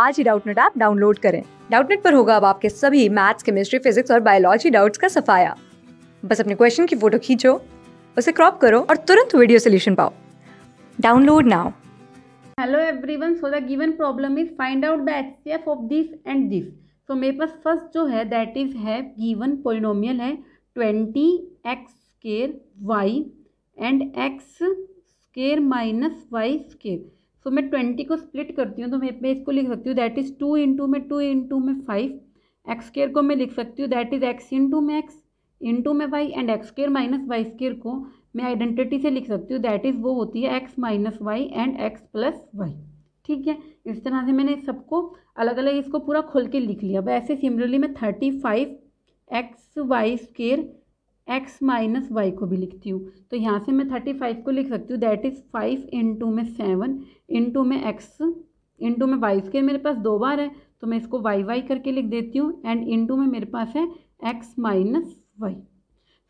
आज ही Doubtnut app download करें डाउटनेट पर होगा अब आपके सभी मैथ्स केमिस्ट्री फिजिक्स और बायोलॉजी डाउट्स का सफाया बस अपने क्वेश्चन की फोटो खींचो उसे क्रॉप करो और तुरंत वीडियो सोल्यूशन पाओ download now hello everyone so the given problem is find out the H C F of this and this so मेरे पास फर्स्ट जो है दैट इज है गिवन पोलिनोमियल है twenty x square y and x square minus y square so मैं twenty को split करती हूँ तो मैं मैं इसको लिख सकती हूँ दैट इज़ टू इंटू में टू इंटू में फाइव एक्स स्केयर को मैं लिख सकती हूँ दैट इज़ एक्स इंटू में एक्स इंटू में y and x square minus y square को मैं आइडेंटिटी से लिख सकती हूँ दैट इज़ वो होती है x minus y and x plus y ठीक है इस तरह से मैंने सबको अलग अलग इसको पूरा खोल के लिख लिया अब ऐसे सिमिलरली मैं thirty five x y square x minus y को भी लिखती हूँ तो यहाँ से मैं थर्टी फाइव को लिख सकती हूँ दैट इज़ फाइव इंटू में सेवन इंटू में एक्स इंटू में वाई स्केयर मेरे पास दो बार है तो मैं इसको वाई वाई करके लिख देती हूँ एंड इंटू में मेरे पास है एक्स माइनस वाई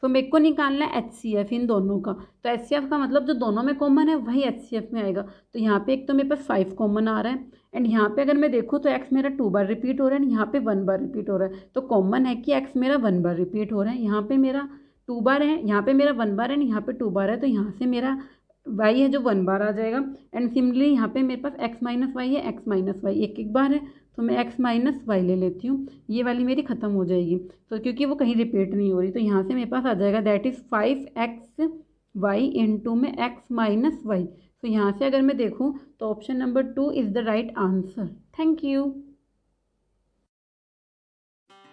सो मेरे को निकालना है एच सी एफ इन दोनों का तो एच सी एफ का मतलब जो दोनों में कॉमन है वही एच सी एफ में आएगा तो यहाँ पे एक तो मेरे पास फाइव कॉमन आ रहा है एंड यहाँ पे अगर मैं देखूँ तो एक्स मेरा टू बार रिपीट हो रहा है एंड यहाँ पे वन बार रिपीट हो रहा है तो कॉमन है कि एक्स मेरा वन बार रिपीट हो रहा है यहाँ पे मेरा टू बार है यहाँ पे मेरा वन बार है यहाँ पे टू बार है तो यहाँ से मेरा वाई है जो वन बार आ जाएगा एंड सिमिलरली यहाँ पे मेरे पास एक्स माइनस वाई है एक्स माइनस वाई एक एक बार है तो मैं एक्स माइनस वाई ले लेती हूँ ये वाली मेरी ख़त्म हो जाएगी तो क्योंकि वो कहीं रिपीट नहीं हो रही तो यहाँ से मेरे पास आ जाएगा that is five x Y in two में एक्स माइनस वाई तो यहाँ से अगर मैं देखूँ तो option number two is the right answer thank you